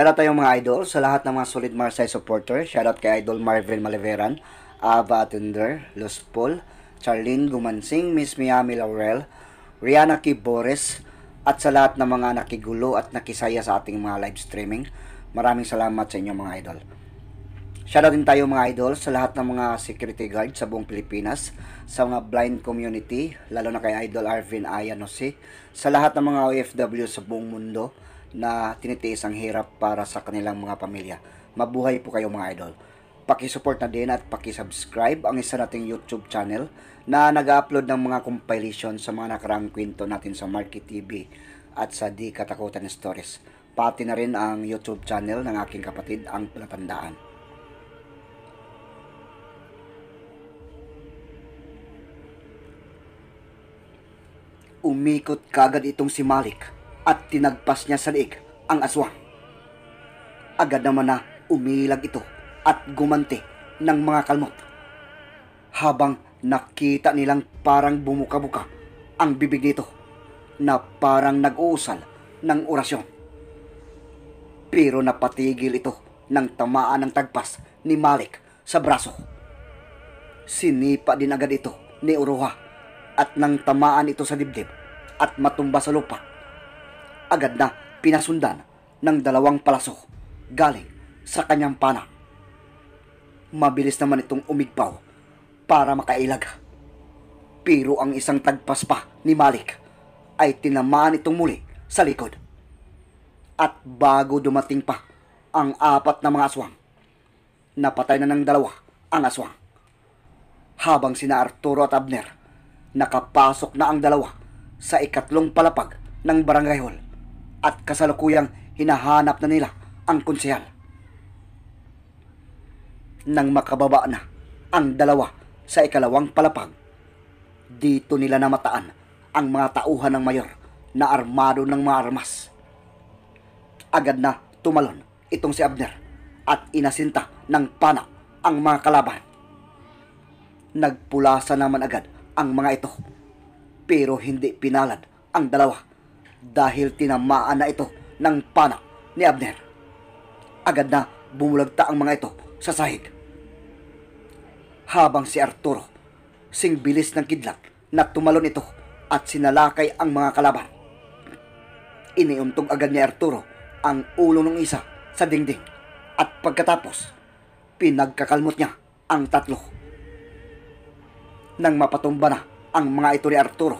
Shoutout tayo mga idol sa lahat ng mga solid Marseille supporter. Shoutout kay Idol Marvin Maliveran, Ava Atunder, Luz Paul, Charlene Gumansing, Miss Miami Laurel, Rihanna K. Boris, at sa lahat ng mga nakigulo at nakisaya sa ating mga live streaming. Maraming salamat sa inyo mga idol. Shoutout din tayo mga idol sa lahat ng mga security guard sa buong Pilipinas, sa mga blind community, lalo na kay Idol Arvin Ayanose, sa lahat ng mga OFW sa buong mundo, na tinitiis ang hirap para sa kanilang mga pamilya. Mabuhay po kayo mga idol. Pakisupport na din at pakisubscribe ang isa nating YouTube channel na nag-upload ng mga compilation sa mga nakaraang kwento natin sa Market TV at sa Di Katakutan Stories. Pati na rin ang YouTube channel ng aking kapatid, ang Palatandaan. umikot kagad itong si Malik at tinagpas niya sa liig ang aswang. Agad naman na umilag ito at gumante ng mga kalmot. Habang nakita nilang parang bumuka-buka ang bibig nito na parang nag-uusal ng orasyon. Pero napatigil ito ng tamaan ng tagpas ni Malik sa braso. Sinipa din agad ito ni Uruha at nang tamaan ito sa dibdib at matumba sa lupa agad na pinasundan ng dalawang palasok galing sa kanyang pana. Mabilis naman itong umigpaw para makailag. Pero ang isang tagpas pa ni Malik ay tinamaan itong muli sa likod. At bago dumating pa ang apat na mga aswang, napatay na ng dalawa ang aswang. Habang sina Arturo at Abner, nakapasok na ang dalawa sa ikatlong palapag ng barangay hall at kasalukuyang hinahanap na nila ang konsehal. Nang makababa na ang dalawa sa ikalawang palapag, dito nila namataan ang mga tauhan ng mayor na armado ng mga armas. Agad na tumalon itong si Abner at inasinta ng pana ang mga kalaban. Nagpulasa naman agad ang mga ito pero hindi pinalad ang dalawa dahil tinamaan na ito ng pana ni Abner. Agad na bumulagta ang mga ito sa sahig. Habang si Arturo singbilis ng kidlat na tumalon ito at sinalakay ang mga kalaban. Iniuntog agad ni Arturo ang ulo ng isa sa dingding at pagkatapos pinagkakalmot niya ang tatlo. Nang mapatumba na ang mga ito ni Arturo,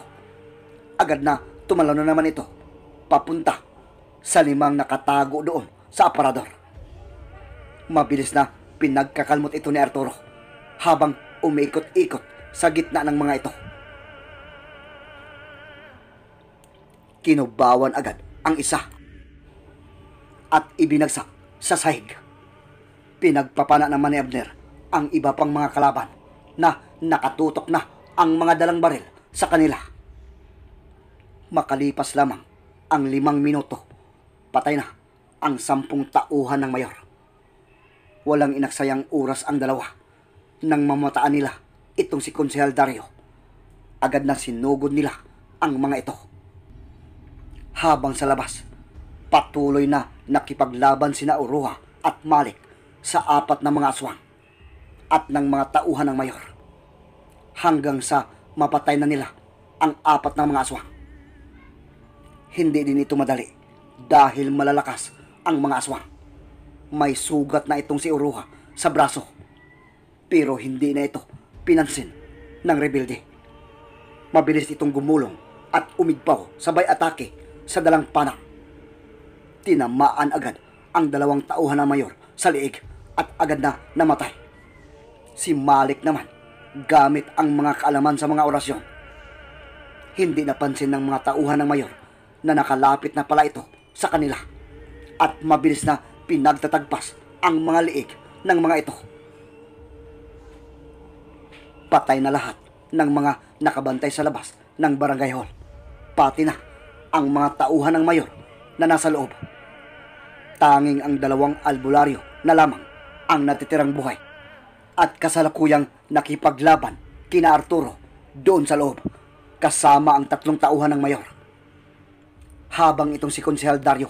agad na Tumalaw na naman ito, papunta sa limang nakatago doon sa aparador. Mabilis na pinagkakalmot ito ni Arturo habang umiikot-ikot sa gitna ng mga ito. Kinubawan agad ang isa at ibinagsak sa sahig. Pinagpapana naman ni Abner ang iba pang mga kalaban na nakatutok na ang mga dalang baril sa kanila. Makalipas lamang ang limang minuto, patay na ang sampung tauhan ng mayor. Walang inaksayang oras ang dalawa nang mamataan nila itong si Konsehal Dario. Agad na sinugod nila ang mga ito. Habang sa labas, patuloy na nakipaglaban sina Uruha at Malik sa apat na mga aswang at ng mga tauhan ng mayor hanggang sa mapatay na nila ang apat na mga aswang. Hindi din ito madali dahil malalakas ang mga aswang. May sugat na itong si Uruha sa braso. Pero hindi na ito pinansin ng rebelde. Mabilis itong gumulong at umigpaw sabay atake sa dalang panak. Tinamaan agad ang dalawang tauhan na mayor sa liig at agad na namatay. Si Malik naman gamit ang mga kaalaman sa mga orasyon. Hindi napansin ng mga tauhan ng mayor na nakalapit na pala ito sa kanila at mabilis na pinagtatagpas ang mga liig ng mga ito. Patay na lahat ng mga nakabantay sa labas ng barangay hall. Pati na ang mga tauhan ng mayor na nasa loob. Tanging ang dalawang albularyo na lamang ang natitirang buhay at kasalukuyang nakipaglaban kina Arturo doon sa loob kasama ang tatlong tauhan ng mayor habang itong si Konsehal Dario.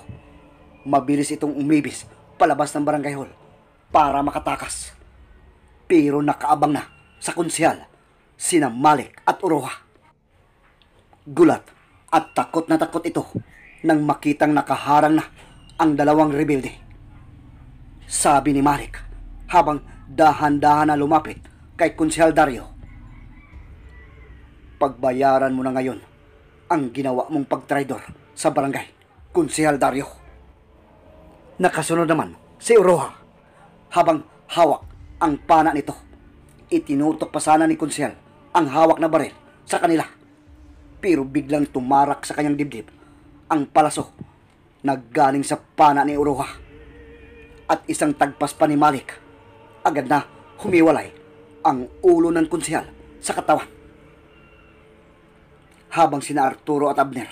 Mabilis itong umibis palabas ng barangay hall para makatakas. Pero nakaabang na sa Konsehal, sina Malik at Uroha. Gulat at takot na takot ito nang makitang nakaharang na ang dalawang rebelde. Sabi ni Malik habang dahan-dahan na lumapit kay Konsehal Dario. Pagbayaran mo na ngayon ang ginawa mong pagtraidor sa barangay, Kunsihal Dario. Nakasunod naman si Uroha habang hawak ang pana nito. Itinutok pa sana ni Kunsihal ang hawak na baril sa kanila. Pero biglang tumarak sa kanyang dibdib ang palaso na galing sa pana ni Uroha. At isang tagpas pa ni Malik, agad na humiwalay ang ulo ng kunsihal sa katawan. Habang sina Arturo at Abner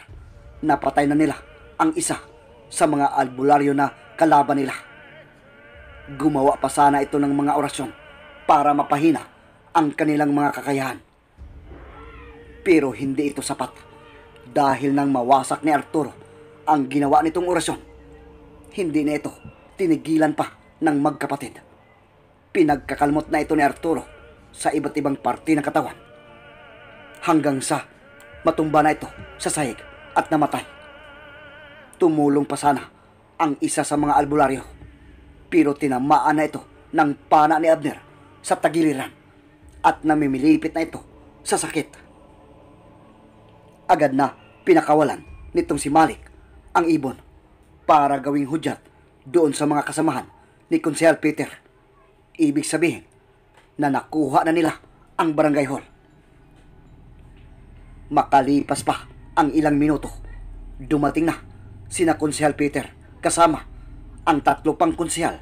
napatay na nila ang isa sa mga albularyo na kalaban nila. Gumawa pa sana ito ng mga orasyon para mapahina ang kanilang mga kakayahan. Pero hindi ito sapat dahil nang mawasak ni Arturo ang ginawa nitong orasyon. Hindi na ito tinigilan pa ng magkapatid. Pinagkakalmot na ito ni Arturo sa iba't ibang parte ng katawan. Hanggang sa matumba na ito sa sahig at namatay. Tumulong pa sana ang isa sa mga albularyo. Pero tinamaan na ito ng pana ni Abner sa tagiliran at namimilipit na ito sa sakit. Agad na pinakawalan nitong si Malik ang ibon para gawing hudyat doon sa mga kasamahan ni Konsehal Peter. Ibig sabihin na nakuha na nila ang barangay hall. Makalipas pa ang ilang minuto, dumating na sina Konsehal Peter kasama ang tatlo pang konsehal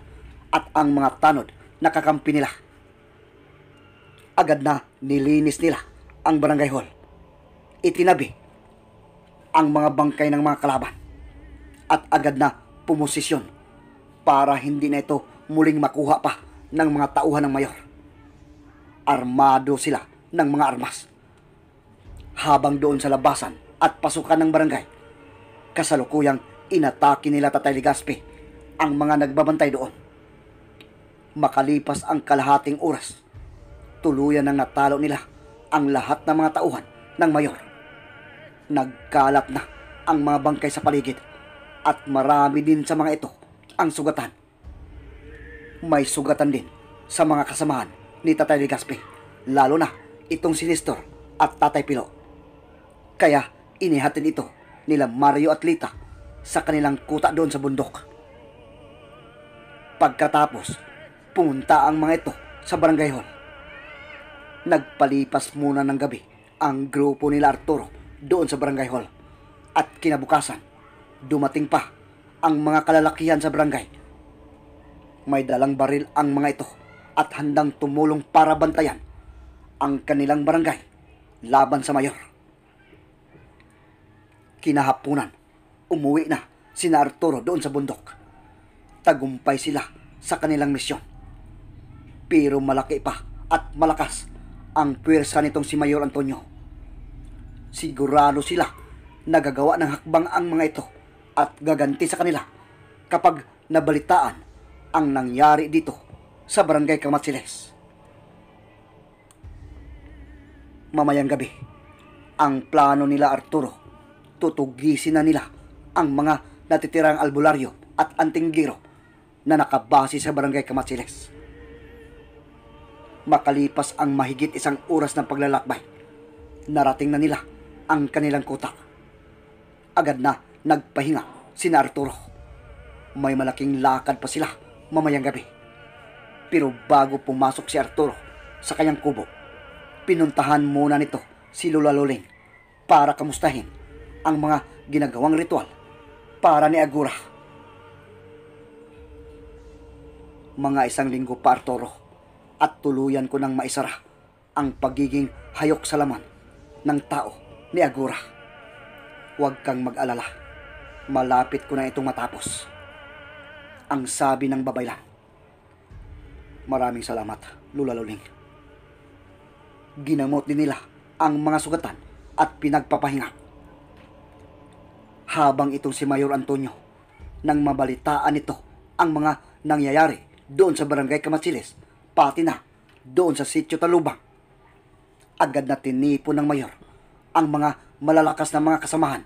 at ang mga tanod na kakampi nila. Agad na nilinis nila ang barangay hall. Itinabi ang mga bangkay ng mga kalaban at agad na pumosisyon para hindi na ito muling makuha pa ng mga tauhan ng mayor. Armado sila ng mga armas. Habang doon sa labasan, at pasukan ng barangay. Kasalukuyang inatake nila Tatay Ligaspi ang mga nagbabantay doon. Makalipas ang kalahating oras, tuluyan nang natalo nila ang lahat ng mga tauhan ng mayor. Nagkalat na ang mga bangkay sa paligid at marami din sa mga ito ang sugatan. May sugatan din sa mga kasamahan ni Tatay Ligaspi, lalo na itong si Nestor at Tatay Pilo. Kaya inihatid ito nila Mario at Lita sa kanilang kuta doon sa bundok. Pagkatapos, pumunta ang mga ito sa barangay hall. Nagpalipas muna ng gabi ang grupo nila Arturo doon sa barangay hall. At kinabukasan, dumating pa ang mga kalalakihan sa barangay. May dalang baril ang mga ito at handang tumulong para bantayan ang kanilang barangay laban sa mayor. Kinahapunan, umuwi na si Arturo doon sa bundok. Tagumpay sila sa kanilang misyon. Pero malaki pa at malakas ang puwersa nitong si Mayor Antonio. Sigurado sila nagagawa ng hakbang ang mga ito at gaganti sa kanila kapag nabalitaan ang nangyari dito sa barangay Kamatsiles. Mamayang gabi, ang plano nila Arturo tutugisin na nila ang mga natitirang albularyo at antinggiro na nakabase sa barangay Kamatsiles. Makalipas ang mahigit isang oras ng paglalakbay, narating na nila ang kanilang kuta. Agad na nagpahinga si Arturo. May malaking lakad pa sila mamayang gabi. Pero bago pumasok si Arturo sa kanyang kubo, pinuntahan muna nito si Lola Luling para kamustahin ang mga ginagawang ritual para ni Agura. Mga isang linggo pa Arturo at tuluyan ko nang maisara ang pagiging hayok sa laman ng tao ni Agura. Huwag kang mag-alala. Malapit ko na itong matapos. Ang sabi ng babaylan. Maraming salamat, Lula Loling. Ginamot din nila ang mga sugatan at pinagpapahinga habang itong si Mayor Antonio nang mabalitaan nito ang mga nangyayari doon sa barangay Kamatsiles, pati na doon sa sityo Talubang. Agad na tinipo ng mayor ang mga malalakas na mga kasamahan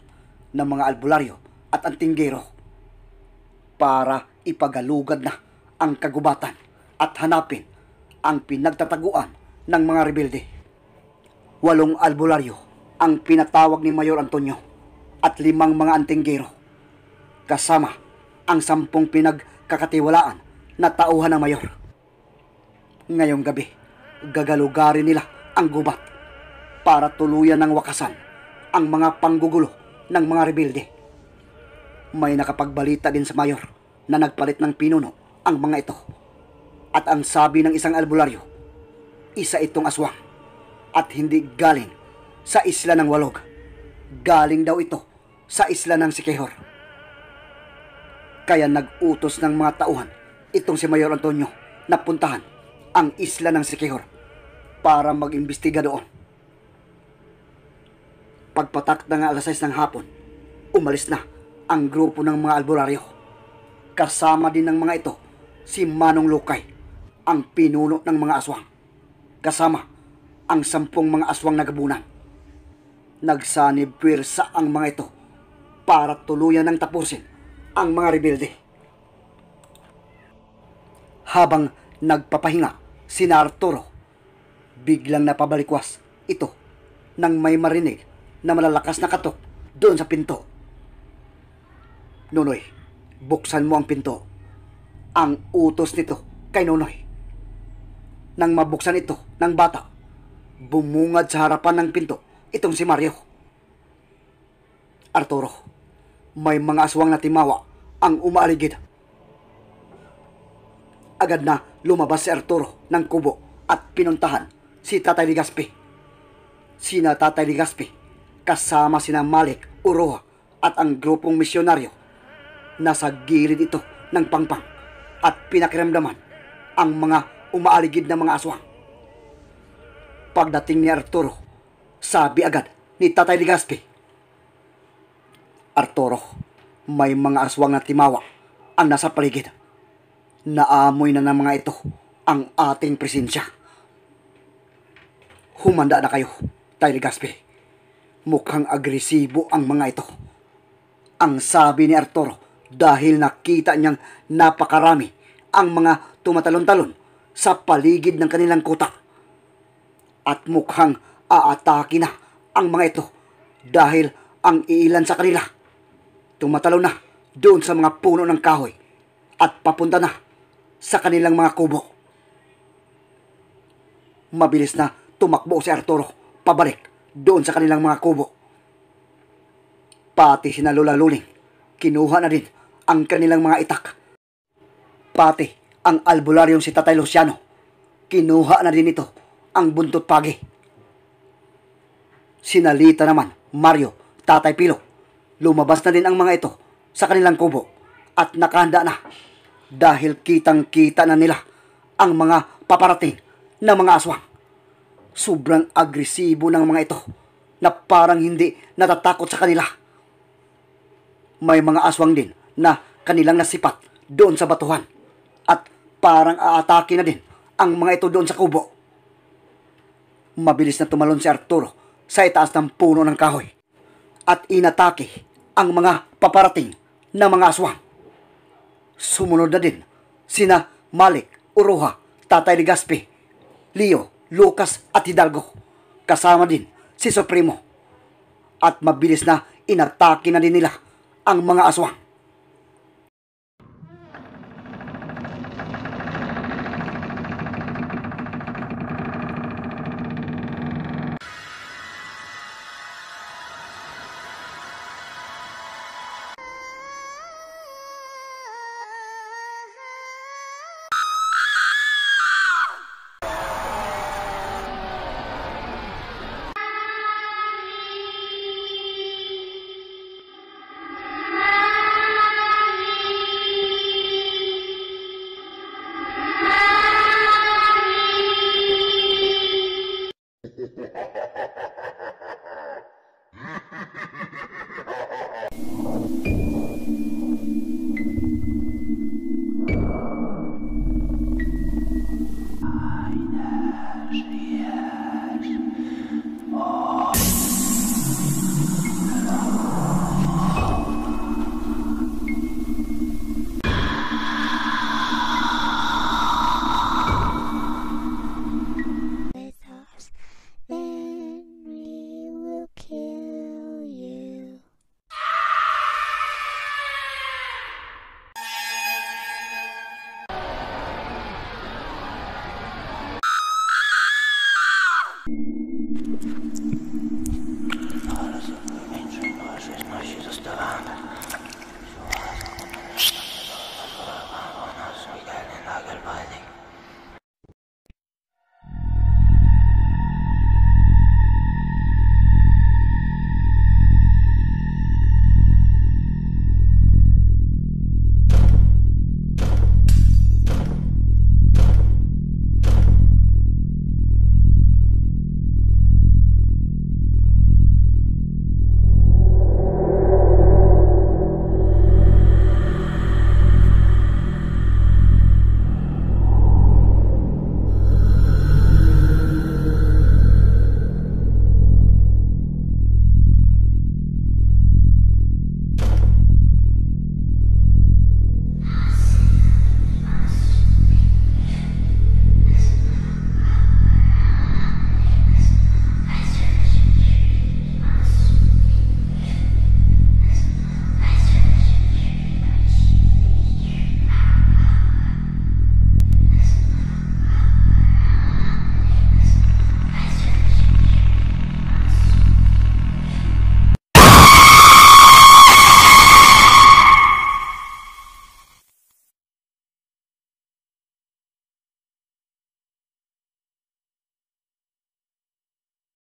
ng mga albularyo at antinggero para ipagalugad na ang kagubatan at hanapin ang pinagtataguan ng mga rebelde. Walong albularyo ang pinatawag ni Mayor Antonio at limang mga antinggero. Kasama ang sampung pinagkakatiwalaan na tauhan ng mayor. Ngayong gabi, gagalugarin nila ang gubat para tuluyan ng wakasan ang mga panggugulo ng mga rebelde. May nakapagbalita din sa mayor na nagpalit ng pinuno ang mga ito. At ang sabi ng isang albularyo, isa itong aswang at hindi galing sa isla ng walog. Galing daw ito sa isla ng Sikihor. Kaya nag-utos ng mga tauhan itong si Mayor Antonio na puntahan ang isla ng Sikihor para mag-imbestiga doon. Pagpatak na nga alas 6 ng hapon, umalis na ang grupo ng mga albularyo. Kasama din ng mga ito si Manong Lukay, ang pinuno ng mga aswang. Kasama ang sampung mga aswang na gabunan. Nagsanib pwersa ang mga ito para tuluyan ng tapusin ang mga rebelde. Habang nagpapahinga si Arturo, biglang napabalikwas ito nang may marinig na malalakas na katok doon sa pinto. Nonoy, buksan mo ang pinto. Ang utos nito kay Nonoy. Nang mabuksan ito ng bata, bumungad sa harapan ng pinto itong si Mario. Arturo, may mga aswang na timawa ang umaaligid. Agad na lumabas si Arturo ng kubo at pinuntahan si Tatay Ligaspi. Sina Tatay Ligaspi kasama sina Malik, Uroha at ang grupong misyonaryo nasa gilid ito ng pangpang at pinakiramdaman ang mga umaaligid na mga aswang. Pagdating ni Arturo, sabi agad ni Tatay Ligaspi, Arturo, may mga aswang na timawa ang nasa paligid. Naamoy na ng mga ito ang ating presensya. Humanda na kayo, Tyler Gaspi. Mukhang agresibo ang mga ito. Ang sabi ni Arturo dahil nakita niyang napakarami ang mga tumatalon-talon sa paligid ng kanilang kuta. At mukhang aatake na ang mga ito dahil ang iilan sa kanila tumatalo na doon sa mga puno ng kahoy at papunta na sa kanilang mga kubo. Mabilis na tumakbo si Arturo pabalik doon sa kanilang mga kubo. Pati si Lola Luling, kinuha na din ang kanilang mga itak. Pati ang albularyong si Tatay Luciano, kinuha na din ito ang buntot pagi. Sinalita naman Mario, Tatay Pilo, Lumabas na din ang mga ito sa kanilang kubo at nakahanda na dahil kitang-kita na nila ang mga paparating ng mga aswang. Sobrang agresibo ng mga ito na parang hindi natatakot sa kanila. May mga aswang din na kanilang nasipat doon sa batuhan at parang aatake na din ang mga ito doon sa kubo. Mabilis na tumalon si Arturo sa itaas ng puno ng kahoy at inatake ang mga paparating na mga aswang. Sumunod na din sina Malik, Uroha, Tatay ni Gaspi, Leo, Lucas at Hidalgo. Kasama din si Supremo. At mabilis na inatake na din nila ang mga aswang.